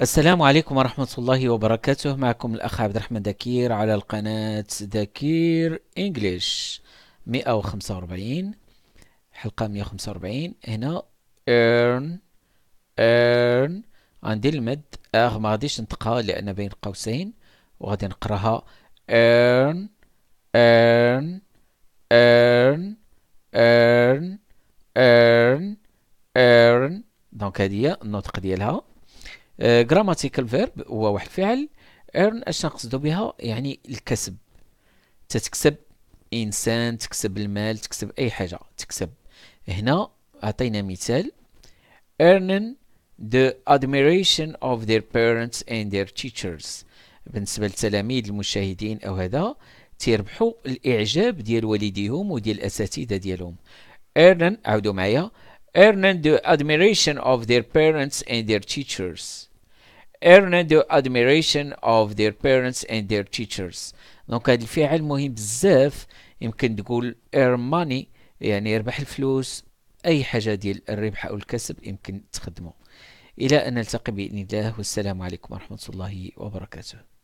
السلام عليكم ورحمة الله وبركاته معكم الأخ عبد الرحمن دكير على القناة دكير إنجليش 145 حلقة 145 هنا earn earn غندير المد أغ آه، ما غاديش نطقها لأن بين قوسين وغادي نقراها earn earn earn earn earn earn دونك هادي هي النطق ديالها جراماتيكال آه، فيرب هو واحد الفعل ايرن اش نقصدو بها يعني الكسب تتكسب انسان تكسب المال تكسب اي حاجه تكسب هنا عطينا مثال ارنن the admiration of their parents and their teachers بالنسبه للتلاميذ المشاهدين او هذا تيربحو الاعجاب ديال والديهم وديال الاساتذه ديالهم ارنن عاودوا معايا earned the admiration of their parents and their teachers. earned the admiration of their parents and their teachers. دونك هذا الفعل مهم بزاف يمكن تقول earn money يعني يربح الفلوس أي حاجة ديال الربح أو الكسب يمكن تخدمه إلى أن نلتقي بإذن الله والسلام عليكم ورحمة الله وبركاته